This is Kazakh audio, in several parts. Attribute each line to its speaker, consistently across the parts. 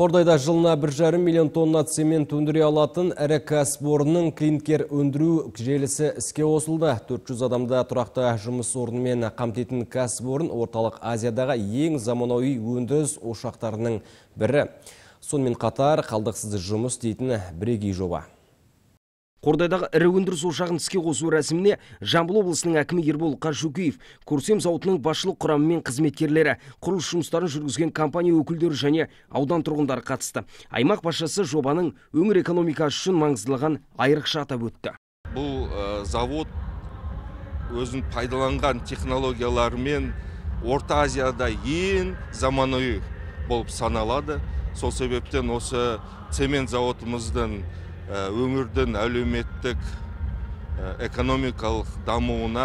Speaker 1: Қордайда жылына 1,5 миллион тонна цемент өндіре алатын әрі кәсіпорынның клинкер өндіру желісі іске осылды. 400 адамда тұрақты жұмыс орнымен қамтитын кәсіпорын орталық Азиядағы ең заманауи өндіріс ошақтарының бірі.
Speaker 2: Сонымен қатар қалдықсыз жұмыс дейтін бірегей жоба қордайдағы ірі өндіріс ошағын іске қосу рәсіміне жамбыл облысының әкімі ербол қажыкеев көрсем зауытының басшылық құрамы мен қызметкерлері құрылыс жұмыстарын жүргізген компания өкілдері және аудан тұрғындары қатысты аймақ басшысы жобаның өңір экономикасы үшін маңыздылығын айрықша атап
Speaker 3: өтті бұл ә, завод өзін пайдаланған технологияларымен орта азияда ең заманауи болып саналады сол себептен осы цемент зауытымыздың Э, өңірдің әлеуметтік э, экономикалық дамуына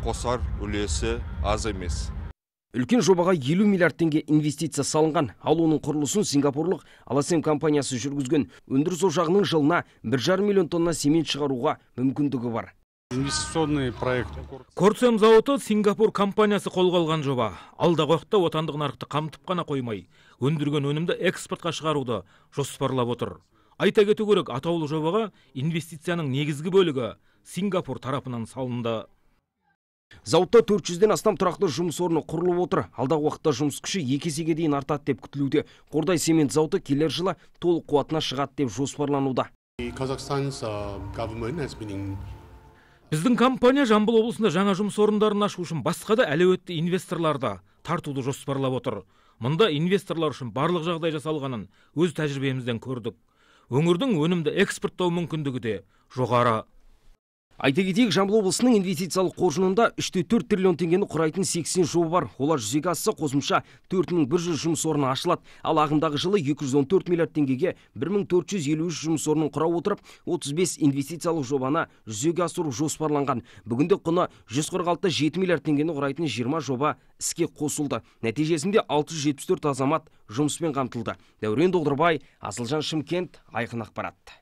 Speaker 3: қосар үлесі аз емес үлкен жобаға елу миллиард теңге инвестиция салынған ал оның құрылысын
Speaker 2: сингапурлық аласем компаниясы жүргізген өндіріс ошағының жылына бір жарым миллион тонна семен
Speaker 4: шығаруға мүмкіндігі бар
Speaker 3: инвестиционный проект
Speaker 4: корцем зауыты сингапур компаниясы қолға алған жоба алдағы уақытта отандық нарықты қамтып қана қоймай өндірген өнімді экспортқа шығаруды жоспарлап отыр айта кету керек атаулы жобаға инвестицияның негізгі бөлігі сингапур тарапынан салынды зауытта төрт жүзден астам
Speaker 2: тұрақты жұмыс орны құрылып отыр алдағы уақытта жұмыс күші екі есеге дейін артады деп күтілуде қордай цемент
Speaker 4: зауыты келер жылы толық қуатына шығады деп жоспарлануда э, біздің компания жамбыл облысында жаңа жұмыс орындарын ашу үшін басқа да әлеуетті инвесторларды тартуды жоспарлап отыр мұнда инвесторлар үшін барлық жағдай жасалғанын өз тәжірибемізден көрдік өңірдің өнімді экспорттау мүмкіндігі де жоғары айта кетейік жамбыл облысының инвестициялық қоржынында те төрт триллион теңгені құрайтын
Speaker 2: сексен жоба бар олар жүзеге асса қосымша төрт мың бір жүз жұмыс орны ашылады ал ағымдағы жылы екі жүз он төрт миллиард теңгеге бір мың төрт жүз елу үш жұмыс орнын құра отырып отыз бес инвестициялық жобаны жүзеге асыру жоспарланған бүгінде құны жүз қырық алты жеті миллиард теңгені құрайтын жиырма жоба іске қосылды нәтижесінде алты жүз жетпіс төрт азамат жұмыспен қамтылды дәурен доғдырбай асылжан шымкент айқын ақпарат